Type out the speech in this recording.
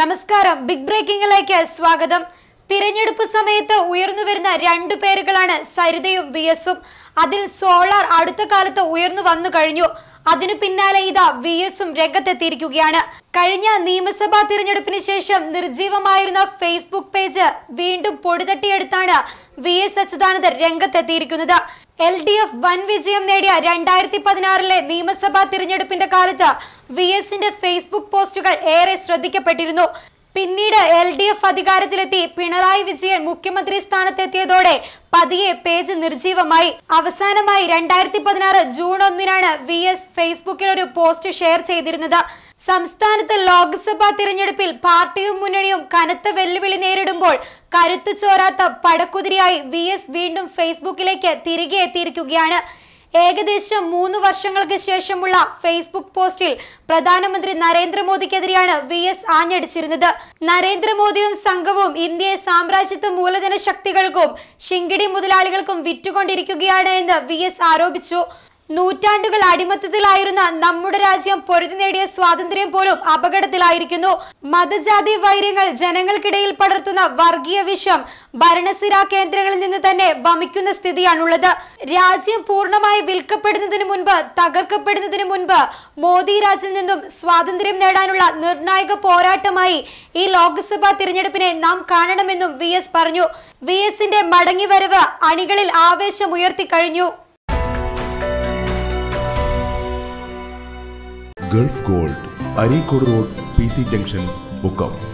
നമസ്കാരം ബിഗ് ബ്രേക്കിംഗിലേക്ക് സ്വാഗതം തിരഞ്ഞെടുപ്പ് സമയത്ത് ഉയർന്നുവരുന്ന രണ്ടു പേരുകളാണ് സരിതയും വി എസും അതിൽ സോളാർ അടുത്ത കാലത്ത് ഉയർന്നു വന്നു കഴിഞ്ഞു അതിനു പിന്നാലെ ഇതാ വി എസും രംഗത്തെത്തിയിരിക്കുകയാണ് കഴിഞ്ഞ നിയമസഭാ തിരഞ്ഞെടുപ്പിന് ശേഷം നിർജീവമായിരുന്ന ഫേസ്ബുക്ക് പേജ് വീണ്ടും പൊടിതട്ടിയെടുത്താണ് വി എസ് അച്യുതാനന്ദൻ രംഗത്തെത്തിയിരിക്കുന്നത് എൽ ഡി എഫ് വൻ വിജയം നേടിയ രണ്ടായിരത്തി പതിനാറിലെ നിയമസഭാ തിരഞ്ഞെടുപ്പിന്റെ കാലത്ത് വി എസിന്റെ ഫേസ്ബുക്ക് പോസ്റ്റുകൾ ഏറെ ശ്രദ്ധിക്കപ്പെട്ടിരുന്നു പിന്നീട് എൽ ഡി എഫ് അധികാരത്തിലെത്തി പിണറായി വിജയൻ മുഖ്യമന്ത്രി സ്ഥാനത്തെത്തിയതോടെ പതിയെ പേജ് നിർജീവമായി അവസാനമായി രണ്ടായിരത്തി പതിനാറ് ജൂൺ ഒന്നിനാണ് വി എസ് ഫേസ്ബുക്കിൽ ഒരു പോസ്റ്റ് ഷെയർ ചെയ്തിരുന്നത് സംസ്ഥാനത്ത് ലോക്സഭാ തിരഞ്ഞെടുപ്പിൽ പാർട്ടിയും മുന്നണിയും കനത്ത വെല്ലുവിളി നേരിടുമ്പോൾ കരുത്തു ചോരാത്ത പടക്കുതിരിയായി വി എസ് വീണ്ടും ഫേസ്ബുക്കിലേക്ക് തിരികെ എത്തിയിരിക്കുകയാണ് ഏകദേശം മൂന്ന് വർഷങ്ങൾക്ക് ശേഷമുള്ള ഫേസ്ബുക്ക് പോസ്റ്റിൽ പ്രധാനമന്ത്രി നരേന്ദ്രമോദിക്കെതിരെയാണ് വി എസ് ആഞ്ഞടിച്ചിരുന്നത് നരേന്ദ്രമോദിയും സംഘവും ഇന്ത്യയെ സാമ്രാജ്യത്വ മൂലധന ശക്തികൾക്കും ശിങ്കിടി മുതലാളികൾക്കും വിറ്റുകൊണ്ടിരിക്കുകയാണ് എന്ന് വി എസ് ആരോപിച്ചു നൂറ്റാണ്ടുകൾ അടിമത്തത്തിലായിരുന്ന നമ്മുടെ രാജ്യം പൊരുതി നേടിയ സ്വാതന്ത്ര്യം പോലും അപകടത്തിലായിരിക്കുന്നു മതജാതി വൈര്യങ്ങൾ ജനങ്ങൾക്കിടയിൽ പടർത്തുന്ന വർഗീയ വിഷം ഭരണസിര കേന്ദ്രങ്ങളിൽ നിന്ന് തന്നെ വമിക്കുന്ന സ്ഥിതിയാണുള്ളത് രാജ്യം പൂർണ്ണമായി വിൽക്കപ്പെടുന്നതിന് മുൻപ് തകർക്കപ്പെടുന്നതിന് മുൻപ് മോദി രാജിൽ നിന്നും സ്വാതന്ത്ര്യം നേടാനുള്ള നിർണായക പോരാട്ടമായി ഈ ലോക്സഭാ തിരഞ്ഞെടുപ്പിനെ നാം കാണണമെന്നും വി പറഞ്ഞു വി എസിന്റെ മടങ്ങിവരവ് അണികളിൽ ആവേശമുയർത്തി കഴിഞ്ഞു Gulf Gold Areekode road P C junction Mukkam